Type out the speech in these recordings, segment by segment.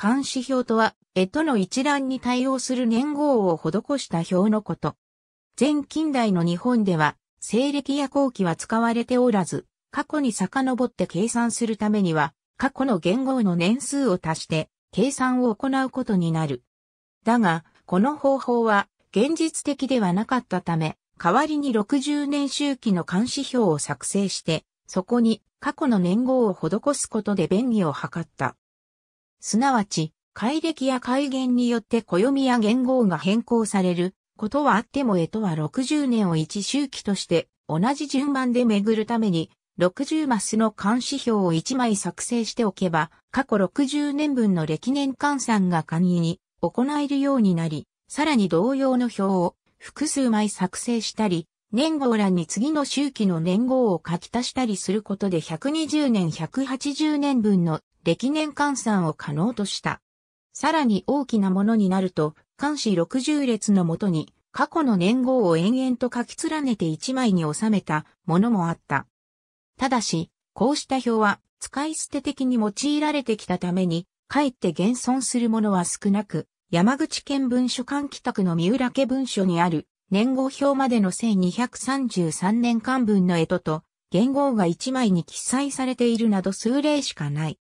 監視表とは、絵との一覧に対応する年号を施した表のこと。前近代の日本では、西暦や後期は使われておらず、過去に遡って計算するためには、過去の元号の年数を足して、計算を行うことになる。だが、この方法は、現実的ではなかったため、代わりに60年周期の監視表を作成して、そこに過去の年号を施すことで便宜を図った。すなわち、改暦や改元によって暦や元号が変更されることはあっても絵とは60年を一周期として同じ順番で巡るために60マスの監視表を1枚作成しておけば過去60年分の歴年換算が簡易に行えるようになり、さらに同様の表を複数枚作成したり、年号欄に次の周期の年号を書き足したりすることで120年180年分の歴年換算を可能とした。さらに大きなものになると、漢詩60列のもとに、過去の年号を延々と書き連ねて1枚に収めたものもあった。ただし、こうした表は使い捨て的に用いられてきたために、かえって現存するものは少なく、山口県文書館企画の三浦家文書にある年号表までの1233年間分の絵とと言号が1枚に記載されているなど数例しかない。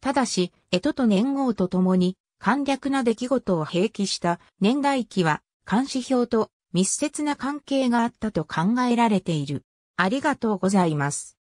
ただし、江戸と年号とともに、簡略な出来事を併記した年代記は、監視表と密接な関係があったと考えられている。ありがとうございます。